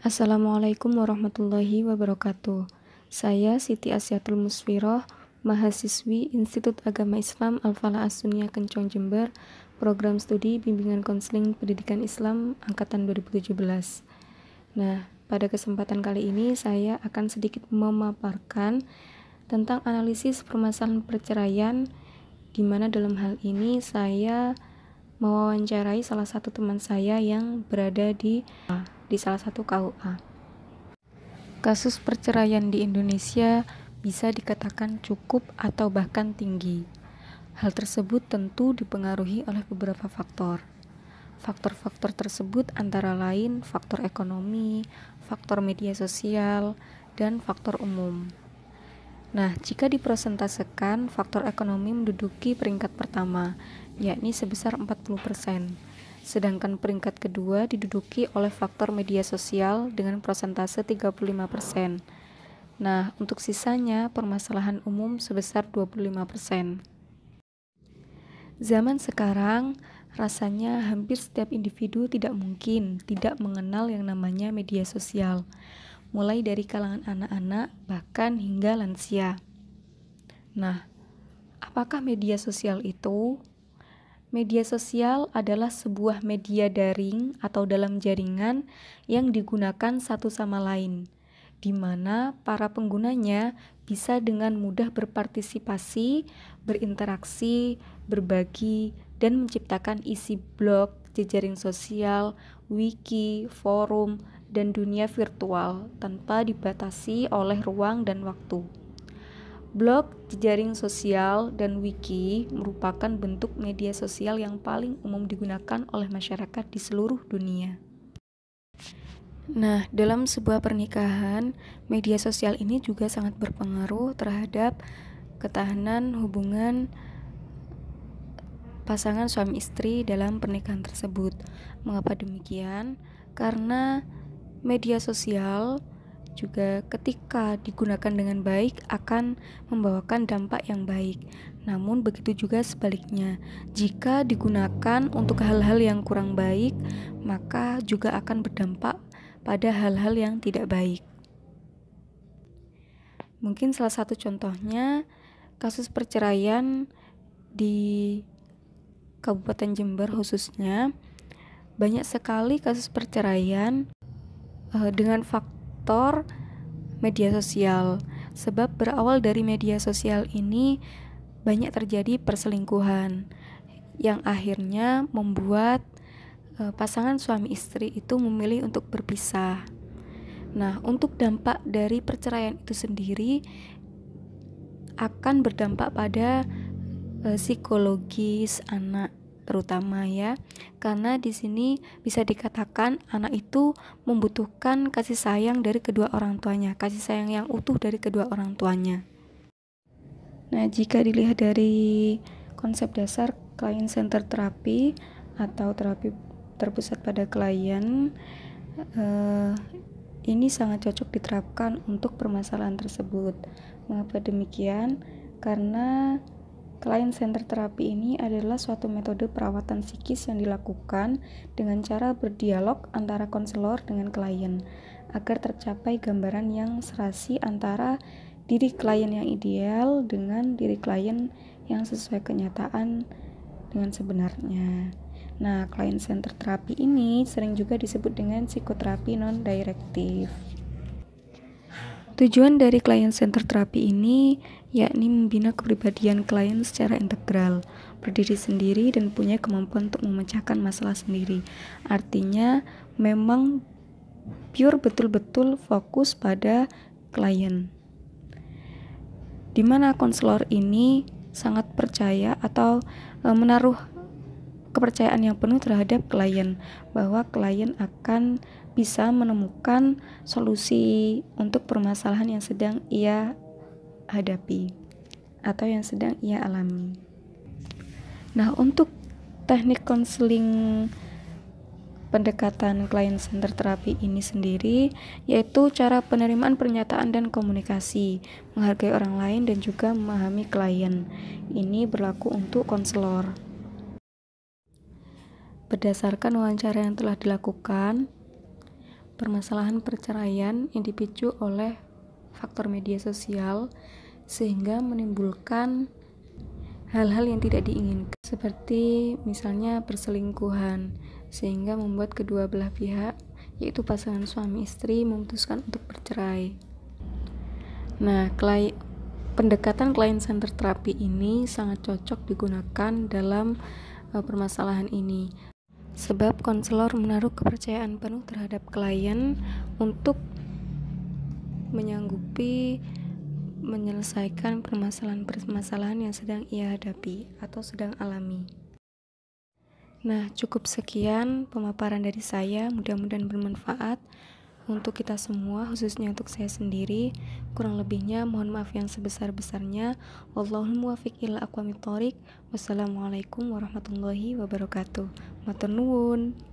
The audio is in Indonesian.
Assalamualaikum warahmatullahi wabarakatuh. Saya Siti Asyatul Musfiroh, mahasiswi Institut Agama Islam Al-Falah Asunia Kencong Jember, program studi Bimbingan Konseling Pendidikan Islam angkatan 2017. Nah, pada kesempatan kali ini saya akan sedikit memaparkan tentang analisis permasalahan perceraian di mana dalam hal ini saya mewawancarai salah satu teman saya yang berada di di salah satu KUA. Kasus perceraian di Indonesia bisa dikatakan cukup atau bahkan tinggi. Hal tersebut tentu dipengaruhi oleh beberapa faktor. Faktor-faktor tersebut antara lain faktor ekonomi, faktor media sosial, dan faktor umum. Nah, jika dipresentasekan, faktor ekonomi menduduki peringkat pertama, yakni sebesar 40% sedangkan peringkat kedua diduduki oleh faktor media sosial dengan persentase 35%. Nah, untuk sisanya permasalahan umum sebesar 25%. Zaman sekarang rasanya hampir setiap individu tidak mungkin tidak mengenal yang namanya media sosial, mulai dari kalangan anak-anak bahkan hingga lansia. Nah, apakah media sosial itu Media sosial adalah sebuah media daring atau dalam jaringan yang digunakan satu sama lain, di mana para penggunanya bisa dengan mudah berpartisipasi, berinteraksi, berbagi, dan menciptakan isi blog, jejaring sosial, wiki, forum, dan dunia virtual tanpa dibatasi oleh ruang dan waktu. Blog, jejaring sosial, dan wiki merupakan bentuk media sosial yang paling umum digunakan oleh masyarakat di seluruh dunia. Nah, dalam sebuah pernikahan, media sosial ini juga sangat berpengaruh terhadap ketahanan hubungan pasangan suami istri dalam pernikahan tersebut. Mengapa demikian? Karena media sosial juga ketika digunakan dengan baik akan membawakan dampak yang baik. Namun begitu juga sebaliknya, jika digunakan untuk hal-hal yang kurang baik, maka juga akan berdampak pada hal-hal yang tidak baik. Mungkin salah satu contohnya kasus perceraian di Kabupaten Jember khususnya banyak sekali kasus perceraian eh, dengan faktor faktor media sosial. Sebab berawal dari media sosial ini banyak terjadi perselingkuhan yang akhirnya membuat e, pasangan suami istri itu memilih untuk berpisah. Nah, untuk dampak dari perceraian itu sendiri akan berdampak pada e, psikologis anak terutama ya. Karena di sini bisa dikatakan anak itu membutuhkan kasih sayang dari kedua orang tuanya, kasih sayang yang utuh dari kedua orang tuanya. Nah, jika dilihat dari konsep dasar client center terapi atau terapi terpusat pada klien eh, ini sangat cocok diterapkan untuk permasalahan tersebut. Mengapa demikian? Karena Client Center Terapi ini adalah suatu metode perawatan psikis yang dilakukan dengan cara berdialog antara konselor dengan klien agar tercapai gambaran yang serasi antara diri klien yang ideal dengan diri klien yang sesuai kenyataan dengan sebenarnya. Nah, client center terapi ini sering juga disebut dengan psikoterapi non-direktif. Tujuan dari client center terapi ini yakni membina kepribadian klien secara integral, berdiri sendiri dan punya kemampuan untuk memecahkan masalah sendiri. Artinya memang pure betul-betul fokus pada klien. Di mana konselor ini sangat percaya atau e, menaruh kepercayaan yang penuh terhadap klien bahwa klien akan bisa menemukan solusi untuk permasalahan yang sedang ia hadapi atau yang sedang ia alami. Nah, untuk teknik konseling pendekatan klien center terapi ini sendiri yaitu cara penerimaan pernyataan dan komunikasi, menghargai orang lain dan juga memahami klien. Ini berlaku untuk konselor. Berdasarkan wawancara yang telah dilakukan, permasalahan perceraian yang dipicu oleh faktor media sosial sehingga menimbulkan hal-hal yang tidak diinginkan seperti misalnya perselingkuhan sehingga membuat kedua belah pihak yaitu pasangan suami istri memutuskan untuk bercerai. Nah, klai pendekatan klien center terapi ini sangat cocok digunakan dalam uh, permasalahan ini Sebab konselor menaruh kepercayaan penuh terhadap klien untuk menyanggupi menyelesaikan permasalahan-permasalahan yang sedang ia hadapi atau sedang alami. Nah, cukup sekian pemaparan dari saya. Mudah-mudahan bermanfaat untuk kita semua, khususnya untuk saya sendiri. Kurang lebihnya mohon maaf yang sebesar-besarnya. Wassalamualaikum warahmatullahi wabarakatuh. Maturnuwun.